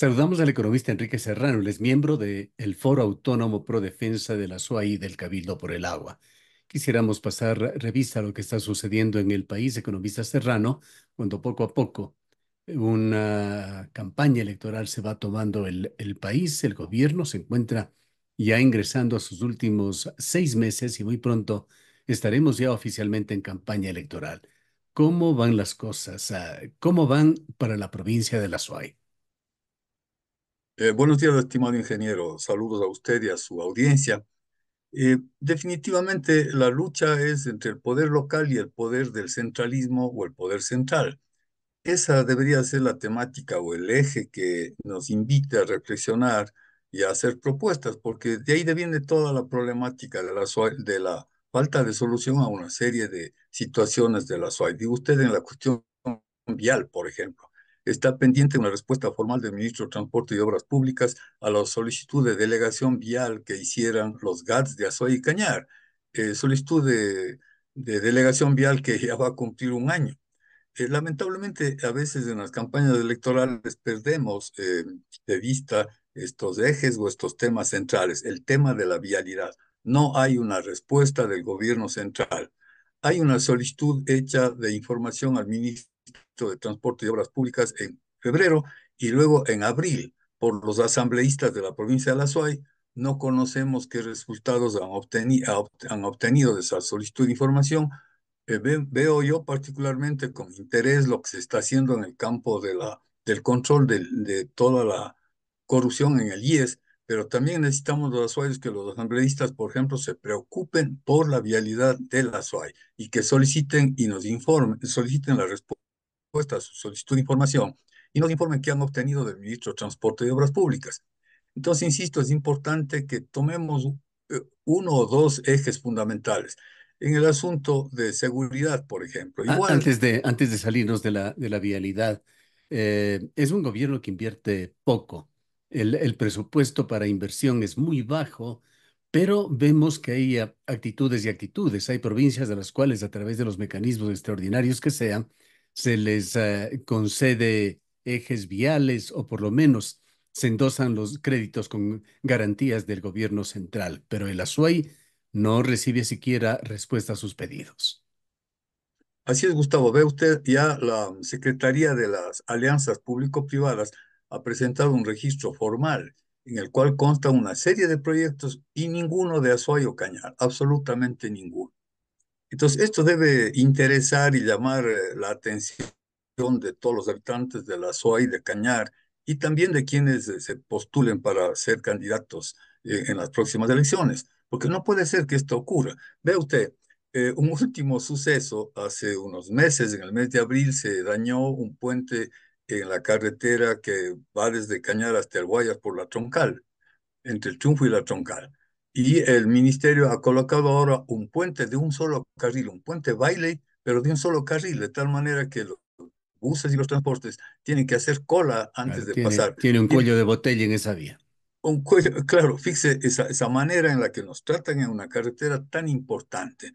Saludamos al economista Enrique Serrano, él es miembro del Foro Autónomo Pro Defensa de la SOAI del Cabildo por el Agua. Quisiéramos pasar revista a lo que está sucediendo en el país, economista Serrano, cuando poco a poco una campaña electoral se va tomando el, el país, el gobierno se encuentra ya ingresando a sus últimos seis meses y muy pronto estaremos ya oficialmente en campaña electoral. ¿Cómo van las cosas? Ah, ¿Cómo van para la provincia de la SOAI? Eh, buenos días, estimado ingeniero. Saludos a usted y a su audiencia. Eh, definitivamente la lucha es entre el poder local y el poder del centralismo o el poder central. Esa debería ser la temática o el eje que nos invite a reflexionar y a hacer propuestas, porque de ahí viene toda la problemática de la, de la falta de solución a una serie de situaciones de la SOAI. Digo usted en la cuestión vial, por ejemplo. Está pendiente una respuesta formal del ministro de Transporte y Obras Públicas a la solicitud de delegación vial que hicieran los GATS de Azoy y Cañar. Eh, solicitud de, delegación vial que ya va a cumplir un año. Eh, lamentablemente, a veces en las campañas electorales perdemos eh, de vista estos ejes o estos temas centrales. El tema de la vialidad. No hay una respuesta del gobierno central hay una solicitud hecha de información al ministro de Transporte y Obras Públicas en febrero y luego en abril por los asambleístas de la provincia de La Suay, no conocemos qué resultados han, obtenido han obtenido de esa solicitud de información. Eh, veo yo particularmente con interés lo que se está haciendo en el campo de la, del control de, toda la corrupción en el IES, pero también necesitamos los que los asambleístas, por ejemplo, se preocupen por la vialidad de la y que soliciten y nos informen, soliciten la respuesta a su solicitud de información y nos informen qué han obtenido del ministro de Transporte y Obras Públicas. Entonces, insisto, es importante que tomemos eh, uno o dos ejes fundamentales. En el asunto de seguridad, por ejemplo. Igual, antes, de, antes de salirnos de la, de la vialidad, eh, es un gobierno que invierte poco. El, el presupuesto para inversión es muy bajo, pero vemos que hay actitudes y actitudes. Hay provincias de las cuales, a través de los mecanismos extraordinarios que sean, se les ah, concede ejes viales o por lo menos se endosan los créditos con garantías del gobierno central, pero el Azuay no recibe siquiera respuesta a sus pedidos. Así es, Gustavo. Ve usted, ya la Secretaría de las Alianzas Público-Privadas ha presentado un registro formal en el cual consta una serie de proyectos y ninguno de Azuay o Cañar, absolutamente ninguno. Entonces, esto debe interesar y llamar eh, la atención de todos los habitantes de la SOA y de Cañar y también de quienes eh, se postulen para ser candidatos eh, en las próximas elecciones, porque no puede ser que esto ocurra. Ve usted, un último suceso, hace unos meses, en el mes de abril, se dañó un puente en la carretera que va desde Cañar hasta el Guayas por la Troncal, entre el Triunfo y la Troncal. Y el ministerio ha colocado ahora un puente de un solo carril, un puente baile, pero de un solo carril, de tal manera que los buses y los transportes tienen que hacer cola antes de pasar. Tiene un cuello de botella en esa vía. Un cuello, claro, fíjese esa, manera en la que nos tratan en una carretera tan importante.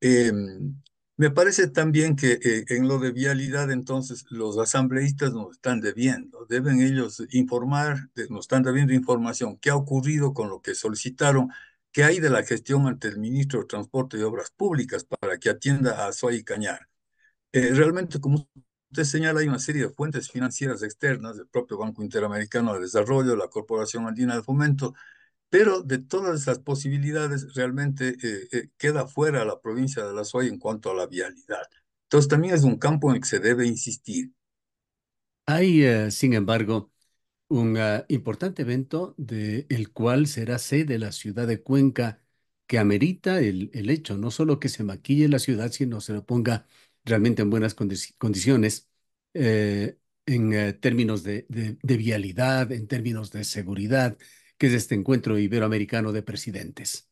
Em, me parece también que eh, en lo de vialidad, entonces, los asambleístas nos están debiendo, deben ellos informar, nos están debiendo información, qué ha ocurrido con lo que solicitaron, qué hay de la gestión ante el ministro de Transporte y Obras Públicas para que atienda a soy Cañar. Eh, realmente, como usted señala, hay una serie de fuentes financieras externas, del propio Banco Interamericano de Desarrollo, la Corporación Andina de Fomento, pero de todas esas posibilidades realmente eh, eh, queda fuera la provincia de La Soya en cuanto a la vialidad. Entonces también es un campo en el que se debe insistir. Hay, eh, sin embargo, un ah, importante evento del cual será sede la ciudad de Cuenca que amerita el, hecho, no solo que se maquille la ciudad, sino se lo ponga realmente en buenas condiciones en términos de, de vialidad, en términos de seguridad, que es este encuentro iberoamericano de presidentes.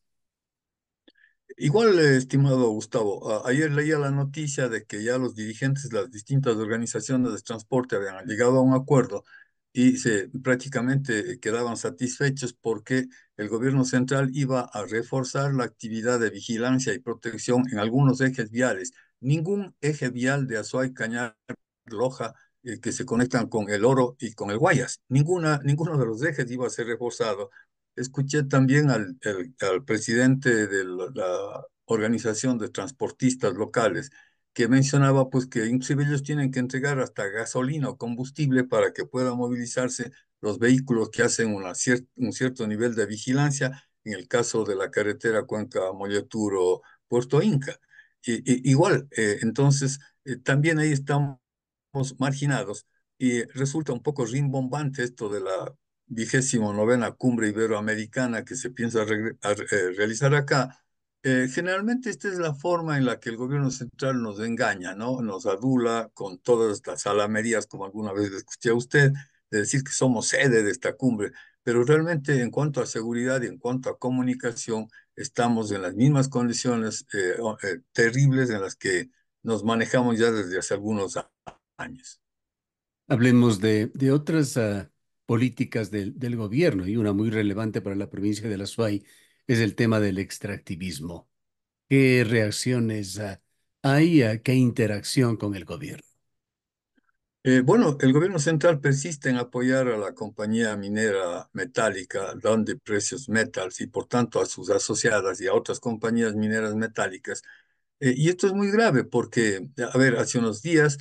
Igual, estimado Gustavo, ayer leía la noticia de que ya los dirigentes de las distintas organizaciones de transporte habían llegado a un acuerdo y se prácticamente eh, quedaban satisfechos porque el gobierno central iba a reforzar la actividad de vigilancia y protección en algunos ejes viales. Ningún eje vial de Azuay, Cañar, Loja eh, que se conectan con el oro y con el guayas. Ninguna, ninguno de los ejes iba a ser reforzado. Escuché también al, al presidente de la, organización de transportistas locales, que mencionaba pues que inclusive ellos tienen que entregar hasta gasolina o combustible para que puedan movilizarse los vehículos que hacen una un cierto nivel de vigilancia, en el caso de la carretera Cuenca Molleturo Puerto Inca. Y, igual, eh, entonces eh, también ahí estamos marginados. Y resulta un poco rimbombante esto de la vigésimo novena cumbre iberoamericana que se piensa eh, realizar acá. Eh, generalmente esta es la forma en la que el gobierno central nos engaña, ¿no? Nos adula con todas las alamerías, como alguna vez escuché a usted, de decir que somos sede de esta cumbre. Pero realmente en cuanto a seguridad y en cuanto a comunicación, estamos en las mismas condiciones eh, terribles en las que nos manejamos ya desde hace algunos años. Hablemos de, otras ah, políticas del, gobierno y una muy relevante para la provincia de la Suay es el tema del extractivismo. ¿Qué reacciones ah, hay? Ah, ¿Qué interacción con el gobierno? Eh, bueno, el gobierno central persiste en apoyar a la compañía minera metálica donde precios Metals y por tanto a sus asociadas y a otras compañías mineras metálicas. Eh, y esto es muy grave porque, a ver, hace unos días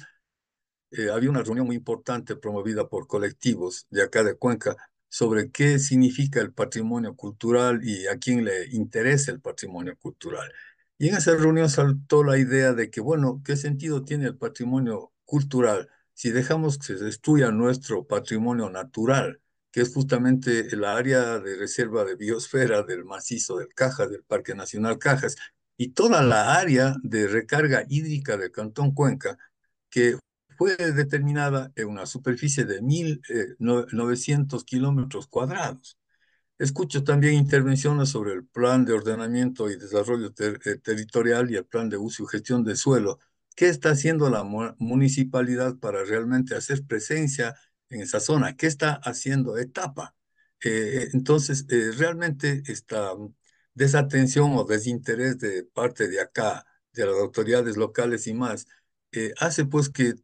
eh, había una reunión muy importante promovida por colectivos de acá de Cuenca sobre qué significa el patrimonio cultural y a quién le interesa el patrimonio cultural. Y en esa reunión saltó la idea de que, bueno, ¿qué sentido tiene el patrimonio cultural si dejamos que se destruya nuestro patrimonio natural, que es justamente el área de reserva de biosfera del macizo del Cajas, del Parque Nacional Cajas, y toda la área de recarga hídrica del Cantón Cuenca, que fue determinada en una superficie de 1.900 eh, kilómetros cuadrados. Escucho también intervenciones sobre el plan de ordenamiento y desarrollo eh, territorial y el plan de uso y gestión de suelo. ¿Qué está haciendo la municipalidad para realmente hacer presencia en esa zona? ¿Qué está haciendo etapa? Eh, entonces, realmente esta desatención o desinterés de parte de acá, de las autoridades locales y más, hace pues que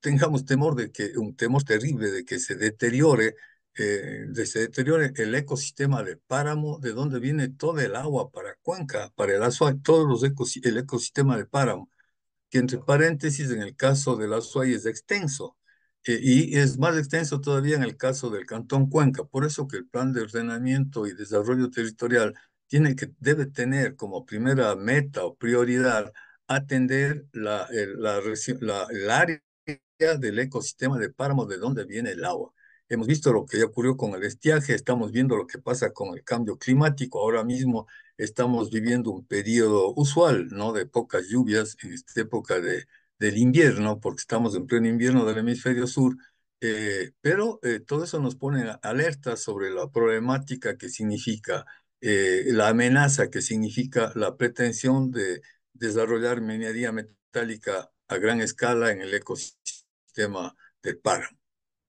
tengamos temor de que, un temor terrible de que se deteriore, eh, de se deteriore el ecosistema de páramo, de donde viene toda el agua para Cuenca, para el Azuay, todos los ecos, el ecosistema de páramo, que entre paréntesis en el caso del Azuay es extenso. Eh, y es más extenso todavía en el caso del Cantón Cuenca, por eso que el plan de ordenamiento y desarrollo territorial tiene que, debe tener como primera meta o prioridad atender la, la, el área del ecosistema de páramos de dónde viene el agua. Hemos visto lo que ya ocurrió con el estiaje, estamos viendo lo que pasa con el cambio climático. Ahora mismo estamos viviendo un periodo usual, ¿no? De pocas lluvias en esta época de, del invierno, porque estamos en pleno invierno del hemisferio sur. Eh, pero eh, todo eso nos pone alerta sobre la problemática que significa, eh, la amenaza que significa la pretensión de desarrollar minería metálica a gran escala en el ecosistema tema del paro.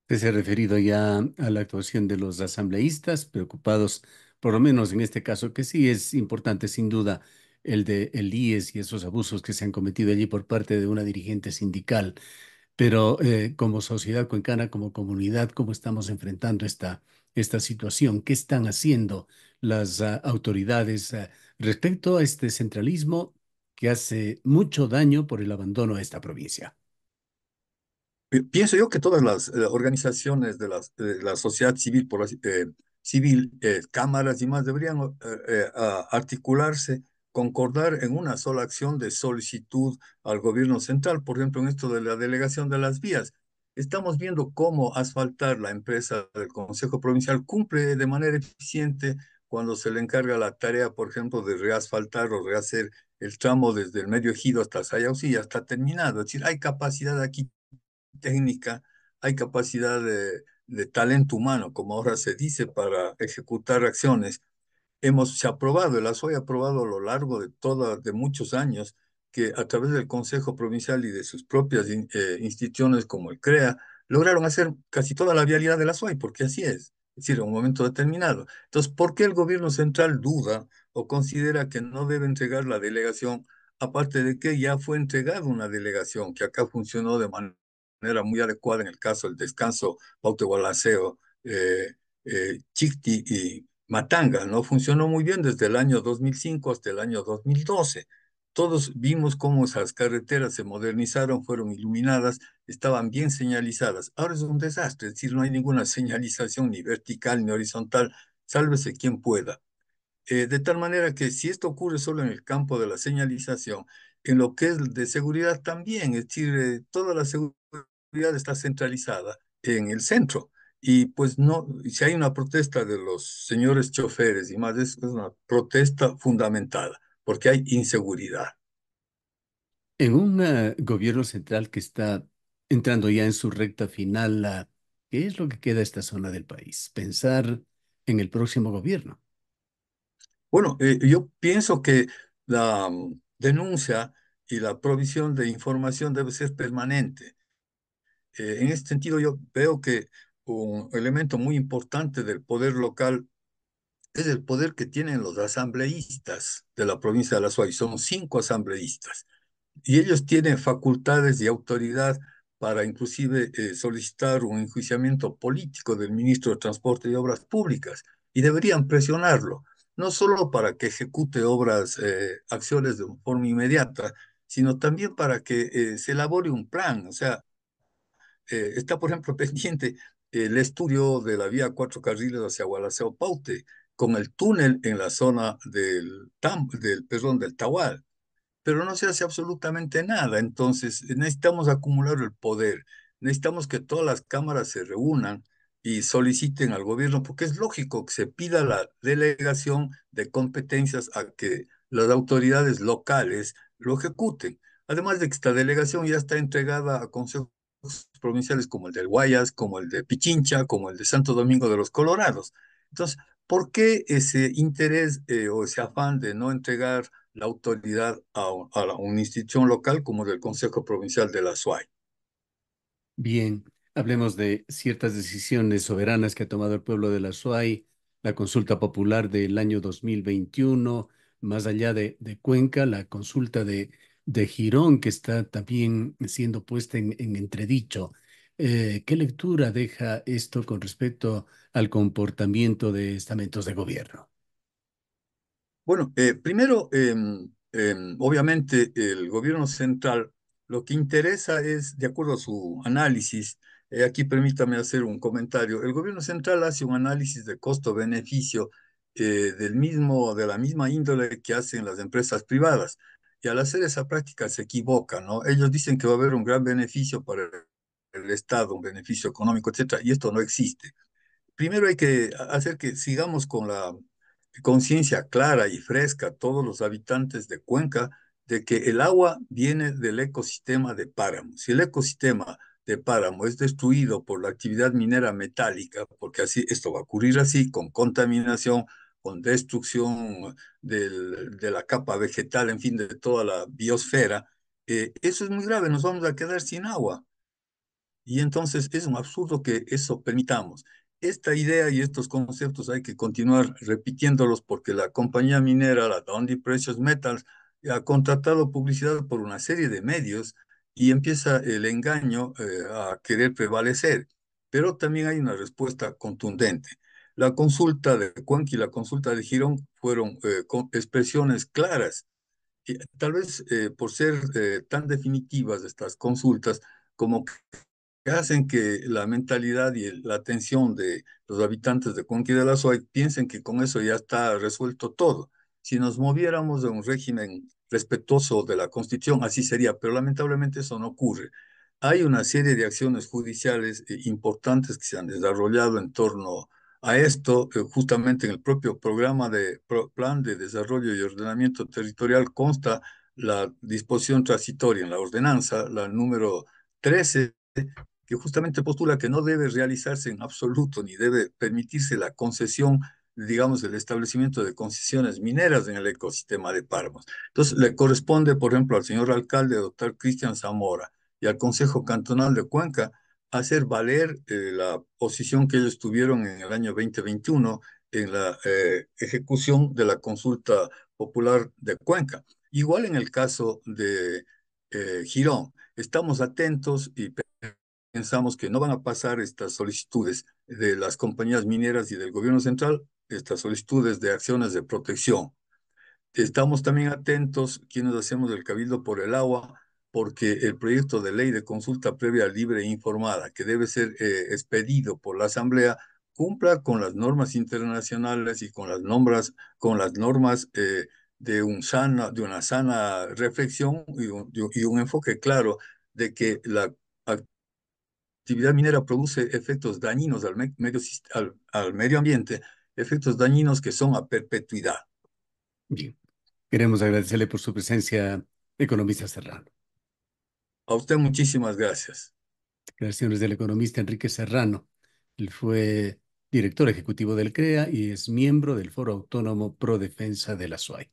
se ha referido ya a la actuación de los asambleístas preocupados, por lo menos en este caso, que sí es importante sin duda el de el IES y esos abusos que se han cometido allí por parte de una dirigente sindical. Pero eh, como sociedad cuencana, como comunidad, ¿cómo estamos enfrentando esta, esta situación? ¿Qué están haciendo las ah, autoridades ah, respecto a este centralismo que hace mucho daño por el abandono de esta provincia? Pienso yo que todas las eh, organizaciones de, las, de, la sociedad civil, por la, eh, civil eh, cámaras y más, deberían articularse, concordar en una sola acción de solicitud al gobierno central, por ejemplo, en esto de la delegación de las vías. Estamos viendo cómo asfaltar la empresa del Consejo Provincial cumple de manera eficiente cuando se le encarga la tarea, por ejemplo, de reasfaltar o rehacer el tramo desde el medio ejido hasta sí ya está terminado. Es decir, hay capacidad aquí técnica, hay capacidad de, talento humano, como ahora se dice, para ejecutar acciones. Hemos se ha aprobado, el ASOI ha aprobado a lo largo de, toda, de muchos años que a través del Consejo Provincial y de sus propias eh, instituciones como el CREA, lograron hacer casi toda la vialidad del la porque así es, es decir, en un momento determinado. Entonces, ¿por qué el gobierno central duda o considera que no debe entregar la delegación, aparte de que ya fue entregada una delegación que acá funcionó de manera era muy adecuada en el caso del descanso, autobalaceo, eh, eh, Chicti y Matanga, ¿no? Funcionó muy bien desde el año 2005 hasta el año 2012. Todos vimos cómo esas carreteras se modernizaron, fueron iluminadas, estaban bien señalizadas. Ahora es un desastre, es decir, no hay ninguna señalización ni vertical ni horizontal, sálvese quien pueda. Eh, de tal manera que si esto ocurre solo en el campo de la señalización, en lo que es de seguridad también, es decir, eh, toda la seguridad seguridad está centralizada en el centro. Y pues no, si hay una protesta de los señores choferes y más, es una protesta fundamentada, porque hay inseguridad. En un eh, gobierno central que está entrando ya en su recta final, la ¿qué es lo que queda esta zona del país? Pensar en el próximo gobierno. Bueno, eh, yo pienso que la mm, denuncia y la provisión de información debe ser permanente eh, en este sentido, yo veo que un elemento muy importante del poder local es el poder que tienen los asambleístas de la provincia de La Suárez. Son cinco asambleístas. Y ellos tienen facultades y autoridad para inclusive eh, solicitar un enjuiciamiento político del ministro de Transporte y Obras Públicas. Y deberían presionarlo, no solo para que ejecute obras, eh, acciones de forma inmediata, sino también para que se elabore un plan. O sea, eh, está, por ejemplo, pendiente el estudio de la vía cuatro carriles hacia Gualaceo Paute, con el túnel en la zona del, tam, del, perdón, del Tahual. Pero no se hace absolutamente nada. Entonces, necesitamos acumular el poder. Necesitamos que todas las cámaras se reúnan y soliciten al gobierno, porque es lógico que se pida la delegación de competencias a que las autoridades locales lo ejecuten. Además de que esta delegación ya está entregada a consejos provinciales como el del Guayas, como el de Pichincha, como el de Santo Domingo de los Colorados. Entonces, ¿por qué ese interés eh, o ese afán de no entregar la autoridad a, una institución local como del Consejo Provincial de la SUAY? Bien, hablemos de ciertas decisiones soberanas que ha tomado el pueblo de la SUAY, la consulta popular del año 2021, más allá de, de Cuenca, la consulta de de Girón, que está también siendo puesta en, entredicho. Eh, ¿Qué lectura deja esto con respecto al comportamiento de estamentos de gobierno? Bueno, eh, primero, em, em, obviamente el gobierno central lo que interesa es, de acuerdo a su análisis, eh, aquí permítame hacer un comentario, el gobierno central hace un análisis de costo-beneficio del mismo, de la misma índole que hacen las empresas privadas. Y al hacer esa práctica se equivoca, ¿no? Ellos dicen que va a haber un gran beneficio para el Estado, un beneficio económico, etcétera, y esto no existe. Primero hay que hacer que sigamos con la conciencia clara y fresca todos los habitantes de Cuenca de que el agua viene del ecosistema de páramo. Si el ecosistema de páramo es destruido por la actividad minera metálica, porque así esto va a ocurrir así con contaminación, con destrucción de la capa vegetal, en fin, de toda la biosfera, eh, eso es muy grave, nos vamos a quedar sin agua. Y entonces es un absurdo que eso permitamos. Esta idea y estos conceptos hay que continuar repitiéndolos porque la compañía minera, la Dundee Precious Metals, ha contratado publicidad por una serie de medios y empieza el engaño eh, a querer prevalecer. Pero también hay una respuesta contundente. La consulta de Cuenca y la consulta de Girón fueron eh, expresiones claras. Y tal vez eh, por ser eh, tan definitivas estas consultas, como que hacen que la mentalidad y la atención de los habitantes de Cuenca y de la SOAI piensen que con eso ya está resuelto todo. Si nos moviéramos de un régimen respetuoso de la Constitución, así sería, pero lamentablemente eso no ocurre. Hay una serie de acciones judiciales importantes que se han desarrollado en torno a a esto, eh, justamente en el propio programa de Plan de Desarrollo y Ordenamiento Territorial consta la disposición transitoria en la ordenanza, la número 13, que justamente postula que no debe realizarse en absoluto ni debe permitirse la concesión digamos, el establecimiento de concesiones mineras en el ecosistema de Parmos. Entonces, le corresponde, por ejemplo, al señor alcalde, doctor Cristian Zamora, y al Consejo Cantonal de Cuenca, hacer valer eh, la posición que ellos tuvieron en el año 2021 en la eh, ejecución de la consulta popular de Cuenca. Igual en el caso de eh, Girón, estamos atentos y pensamos que no van a pasar estas solicitudes de las compañías mineras y del gobierno central, estas solicitudes de acciones de protección. Estamos también atentos quienes hacemos el cabildo por el agua porque el proyecto de ley de consulta previa libre e informada que debe ser eh, expedido por la Asamblea cumpla con las normas internacionales y con las normas, con las normas eh, de, un de una sana reflexión y un, enfoque claro de que la actividad minera produce efectos dañinos al medio, al medio ambiente, efectos dañinos que son a perpetuidad. Bien. Queremos agradecerle por su presencia, economista Serrano. A usted muchísimas gracias. Gracias, del economista Enrique Serrano. Él fue director ejecutivo del CREA y es miembro del Foro Autónomo Pro Defensa de la SUAI.